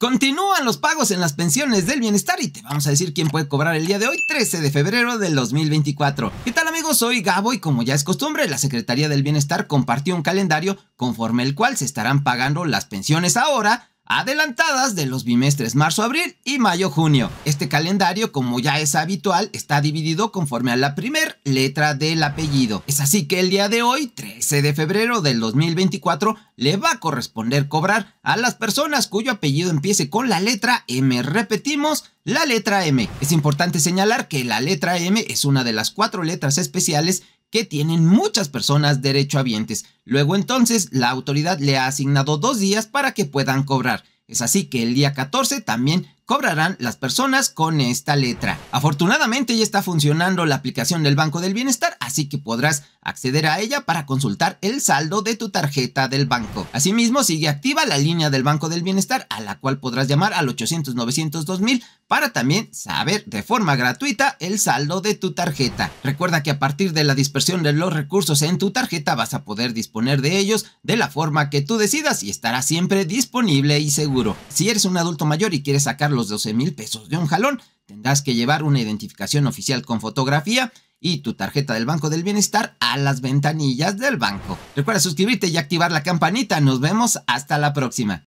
Continúan los pagos en las pensiones del bienestar y te vamos a decir quién puede cobrar el día de hoy, 13 de febrero del 2024. ¿Qué tal amigos? Soy Gabo y como ya es costumbre, la Secretaría del Bienestar compartió un calendario conforme el cual se estarán pagando las pensiones ahora, adelantadas de los bimestres marzo-abril y mayo-junio. Este calendario, como ya es habitual, está dividido conforme a la primera letra del apellido. Es así que el día de hoy, 13 de febrero del 2024, le va a corresponder cobrar a las personas cuyo apellido empiece con la letra M. Repetimos, la letra M. Es importante señalar que la letra M es una de las cuatro letras especiales que tienen muchas personas derechohabientes. Luego entonces la autoridad le ha asignado dos días para que puedan cobrar. Es así que el día 14 también cobrarán las personas con esta letra. Afortunadamente ya está funcionando la aplicación del Banco del Bienestar, así que podrás acceder a ella para consultar el saldo de tu tarjeta del banco. Asimismo, sigue activa la línea del Banco del Bienestar a la cual podrás llamar al 800 900 2000 para también saber de forma gratuita el saldo de tu tarjeta. Recuerda que a partir de la dispersión de los recursos en tu tarjeta vas a poder disponer de ellos de la forma que tú decidas y estará siempre disponible y seguro. Si eres un adulto mayor y quieres sacar los 12 mil pesos de un jalón, tendrás que llevar una identificación oficial con fotografía y tu tarjeta del Banco del Bienestar a las ventanillas del banco. Recuerda suscribirte y activar la campanita. Nos vemos hasta la próxima.